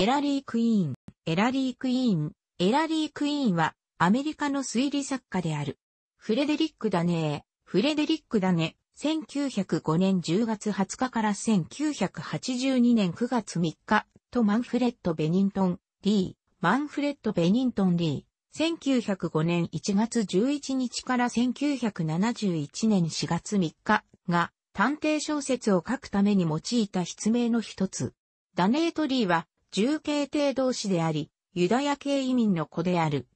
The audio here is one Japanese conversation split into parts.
エラリー・クイーン、エラリー・クイーン、エラリー・クイーンは、アメリカの推理作家である。フレデリック・ダネー、フレデリック・ダネ、1905年10月20日から1982年9月3日、とマンフレッド・ベニントン、リー、マンフレッド・ベニントン・リー、1905年1月11日から1971年4月3日が探偵小説を書くために用いた筆名の一つ。ダネート・リーは重慶帝同士であり、ユダヤ系移民の子である。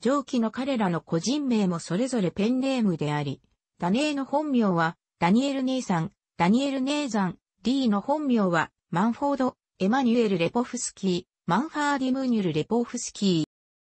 上記の彼らの個人名もそれぞれペンネームであり、ダネーの本名は、ダニエル・ネイさん、ダニエル・ネイザン、ーの本名は、マンフォード、エマニュエル・レポフスキー、マンハーディムニュル・レポフスキ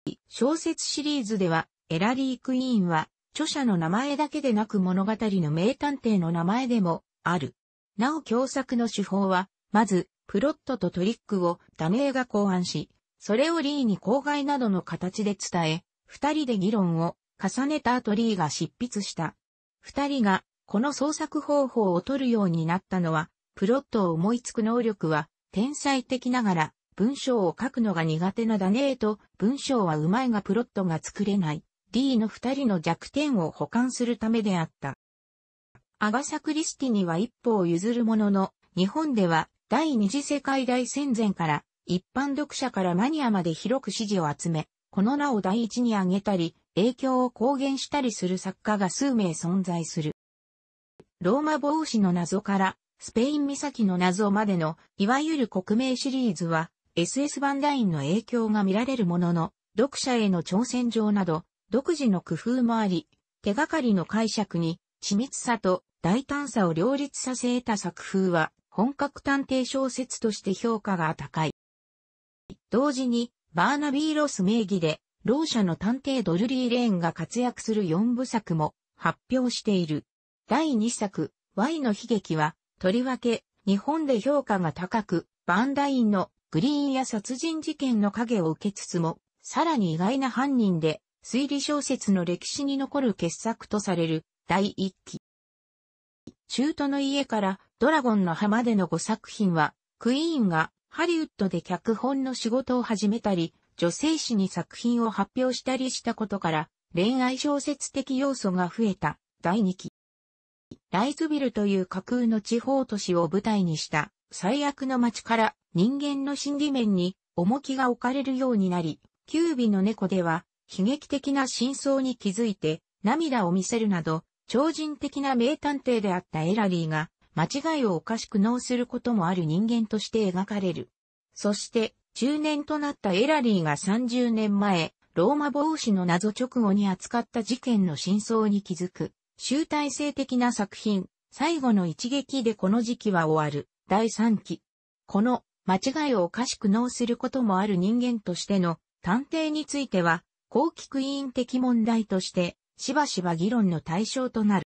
ー。小説シリーズでは、エラリー・クイーンは、著者の名前だけでなく物語の名探偵の名前でも、ある。なお共作の手法は、まず、プロットとトリックをダメーが考案し、それをリーに公害などの形で伝え、二人で議論を重ねた後リーが執筆した。二人がこの創作方法を取るようになったのは、プロットを思いつく能力は天才的ながら、文章を書くのが苦手なダネーと、文章はうまいがプロットが作れない、リーの二人の弱点を補完するためであった。アガサ・クリスティには一歩を譲るものの、日本では第二次世界大戦前から一般読者からマニアまで広く支持を集め、この名を第一に挙げたり、影響を公言したりする作家が数名存在する。ローマ帽子の謎からスペイン岬の謎までの、いわゆる国名シリーズは、SS バンダインの影響が見られるものの、読者への挑戦状など、独自の工夫もあり、手がかりの解釈に、緻密さと大胆さを両立させた作風は、本格探偵小説として評価が高い。同時に、バーナビー・ロス名義で、ろう者の探偵ドルリー・レーンが活躍する四部作も発表している。第二作、Y の悲劇は、とりわけ、日本で評価が高く、バンダインのグリーンや殺人事件の影を受けつつも、さらに意外な犯人で、推理小説の歴史に残る傑作とされる、第一期。中途の家からドラゴンの浜での5作品は、クイーンがハリウッドで脚本の仕事を始めたり、女性誌に作品を発表したりしたことから、恋愛小説的要素が増えた第2期。ライズビルという架空の地方都市を舞台にした最悪の街から人間の心理面に重きが置かれるようになり、キュービの猫では悲劇的な真相に気づいて涙を見せるなど超人的な名探偵であったエラリーが、間違いを犯し苦悩することもある人間として描かれる。そして、中年となったエラリーが30年前、ローマ帽子の謎直後に扱った事件の真相に気づく、集大成的な作品、最後の一撃でこの時期は終わる、第3期。この、間違いを犯し苦悩することもある人間としての、探偵については、後期クイーン的問題として、しばしば議論の対象となる。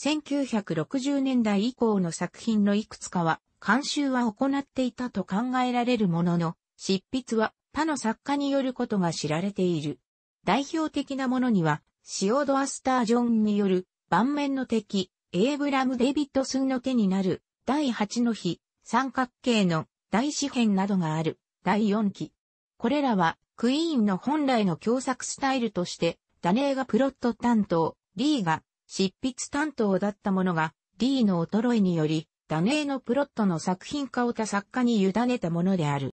1960年代以降の作品のいくつかは、監修は行っていたと考えられるものの、執筆は他の作家によることが知られている。代表的なものには、シオド・アスター・ジョンによる、盤面の敵、エイブラム・デビッドスンの手になる、第8の日、三角形の大四辺などがある、第4期。これらは、クイーンの本来の共作スタイルとして、ダネーがプロット担当、リーが執筆担当だったものが、リーの衰えにより、ダネーのプロットの作品化を他作家に委ねたものである。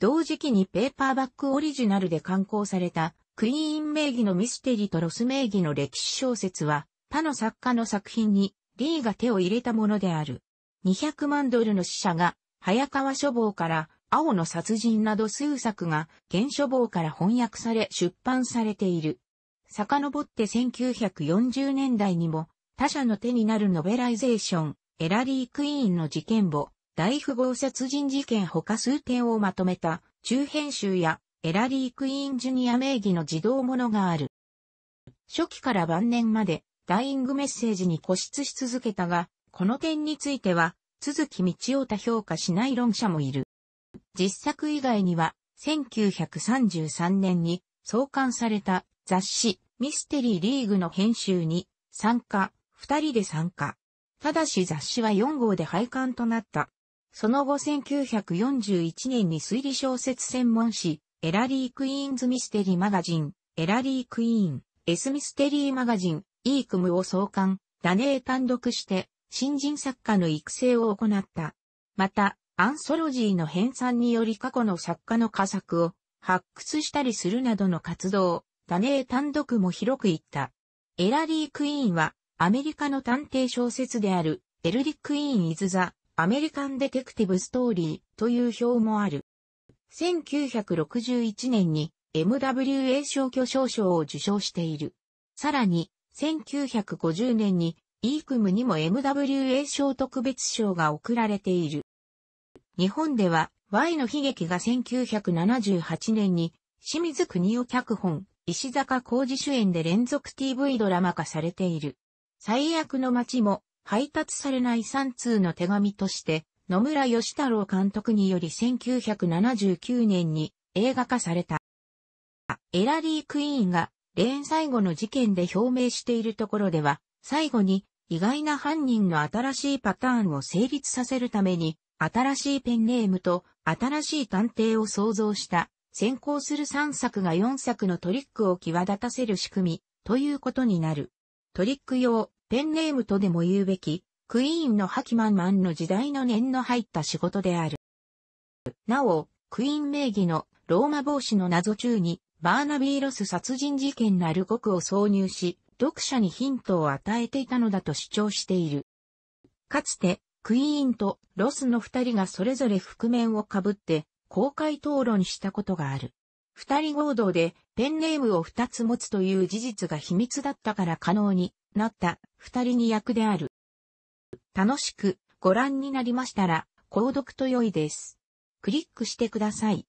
同時期にペーパーバックオリジナルで刊行された、クイーン名義のミステリーとロス名義の歴史小説は、他の作家の作品に、リーが手を入れたものである。200万ドルの死者が、早川書房から、青の殺人など数作が、原書房から翻訳され出版されている。遡って1940年代にも、他者の手になるノベライゼーション、エラリー・クイーンの事件簿、大富豪殺人事件他数点をまとめた、中編集や、エラリー・クイーン・ジュニア名義の児童ものがある。初期から晩年まで、ダイイングメッセージに固執し続けたが、この点については、続き道を多評価しない論者もいる。実作以外には、1933年に創刊された雑誌ミステリーリーグの編集に参加、二人で参加。ただし雑誌は4号で廃刊となった。その後1941年に推理小説専門誌、エラリー・クイーンズ・ミステリー・マガジン、エラリー・クイーン、エス・ミステリー・マガジン、イークムを創刊、ダネー単独して、新人作家の育成を行った。また、アンソロジーの編纂により過去の作家の佳作を発掘したりするなどの活動、ダネー単独も広く言った。エラリー・クイーンは、アメリカの探偵小説である、エルリック・イーン・イズ・ザ・アメリカン・デテクティブ・ストーリーという表もある。1961年に MWA 賞巨賞賞を受賞している。さらに、1950年にイークムにも MWA 賞特別賞が贈られている。日本では Y の悲劇が1978年に清水国を脚本、石坂浩二主演で連続 TV ドラマ化されている。最悪の街も配達されない3通の手紙として野村義太郎監督により1979年に映画化された。エラリー・クイーンがレーン最後の事件で表明しているところでは最後に意外な犯人の新しいパターンを成立させるために新しいペンネームと新しい探偵を創造した先行する3作が4作のトリックを際立たせる仕組みということになる。トリック用ペンネームとでも言うべきクイーンのハキマンマンの時代の念の入った仕事である。なお、クイーン名義のローマ帽子の謎中にバーナビーロス殺人事件のある国を挿入し、読者にヒントを与えていたのだと主張している。かつて、クイーンとロスの二人がそれぞれ覆面をかぶって公開討論したことがある。二人合同でペンネームを二つ持つという事実が秘密だったから可能になった二人に役である。楽しくご覧になりましたら、購読と良いです。クリックしてください。